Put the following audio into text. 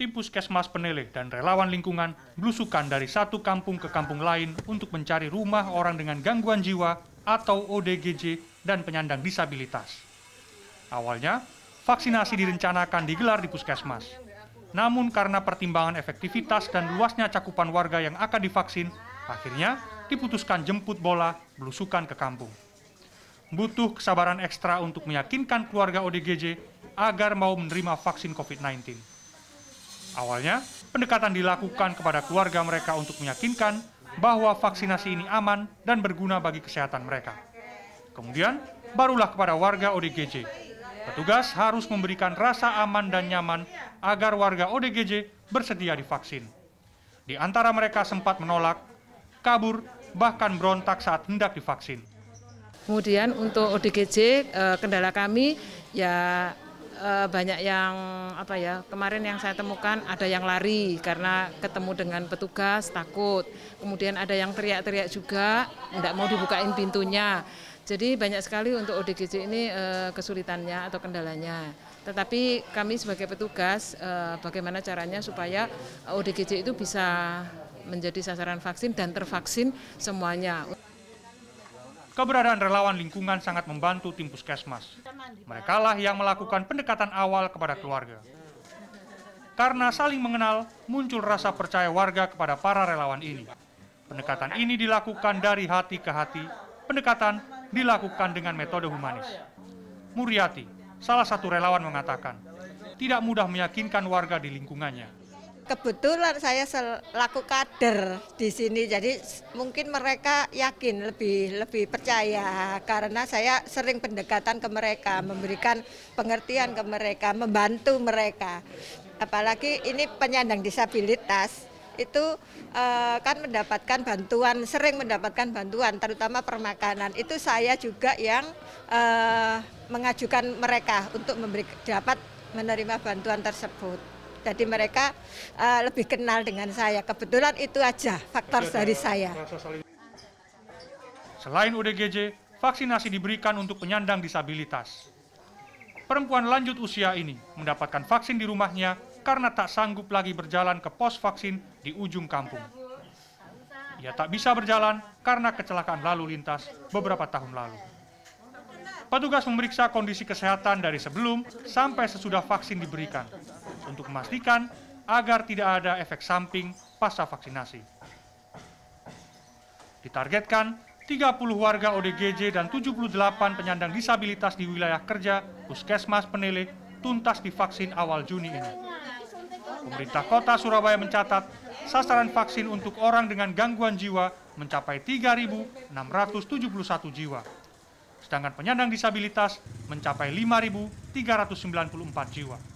Tim puskesmas Peneleh dan relawan lingkungan belusukan dari satu kampung ke kampung lain untuk mencari rumah orang dengan gangguan jiwa atau ODGJ dan penyandang disabilitas. Awalnya, vaksinasi direncanakan digelar di puskesmas. Namun karena pertimbangan efektivitas dan luasnya cakupan warga yang akan divaksin, akhirnya diputuskan jemput bola belusukan ke kampung butuh kesabaran ekstra untuk meyakinkan keluarga ODGJ agar mau menerima vaksin COVID-19. Awalnya, pendekatan dilakukan kepada keluarga mereka untuk meyakinkan bahwa vaksinasi ini aman dan berguna bagi kesehatan mereka. Kemudian, barulah kepada warga ODGJ. Petugas harus memberikan rasa aman dan nyaman agar warga ODGJ bersedia divaksin. Di antara mereka sempat menolak, kabur, bahkan berontak saat hendak divaksin. Kemudian untuk ODGJ eh, kendala kami ya eh, banyak yang apa ya kemarin yang saya temukan ada yang lari karena ketemu dengan petugas takut kemudian ada yang teriak-teriak juga tidak mau dibukain pintunya jadi banyak sekali untuk ODGJ ini eh, kesulitannya atau kendalanya. Tetapi kami sebagai petugas bagaimana caranya supaya ODGJ itu bisa menjadi sasaran vaksin dan tervaksin semuanya keberadaan relawan lingkungan sangat membantu tim puskesmas. Mereka lah yang melakukan pendekatan awal kepada keluarga. Karena saling mengenal, muncul rasa percaya warga kepada para relawan ini. Pendekatan ini dilakukan dari hati ke hati. Pendekatan dilakukan dengan metode humanis. Muriati, salah satu relawan mengatakan, tidak mudah meyakinkan warga di lingkungannya kebetulan saya selaku kader di sini jadi mungkin mereka yakin lebih lebih percaya karena saya sering pendekatan ke mereka memberikan pengertian ke mereka membantu mereka apalagi ini penyandang disabilitas itu eh, kan mendapatkan bantuan sering mendapatkan bantuan terutama permakanan itu saya juga yang eh, mengajukan mereka untuk memberi dapat menerima bantuan tersebut jadi mereka uh, lebih kenal dengan saya. Kebetulan itu aja faktor Jadi dari saya. Selain UDGJ, vaksinasi diberikan untuk penyandang disabilitas. Perempuan lanjut usia ini mendapatkan vaksin di rumahnya karena tak sanggup lagi berjalan ke pos vaksin di ujung kampung. Ia tak bisa berjalan karena kecelakaan lalu lintas beberapa tahun lalu. Petugas memeriksa kondisi kesehatan dari sebelum sampai sesudah vaksin diberikan untuk memastikan agar tidak ada efek samping pasca vaksinasi. Ditargetkan 30 warga ODGJ dan 78 penyandang disabilitas di wilayah kerja Puskesmas Penele tuntas divaksin awal Juni ini. Pemerintah Kota Surabaya mencatat sasaran vaksin untuk orang dengan gangguan jiwa mencapai 3.671 jiwa. Sedangkan penyandang disabilitas mencapai 5.394 jiwa.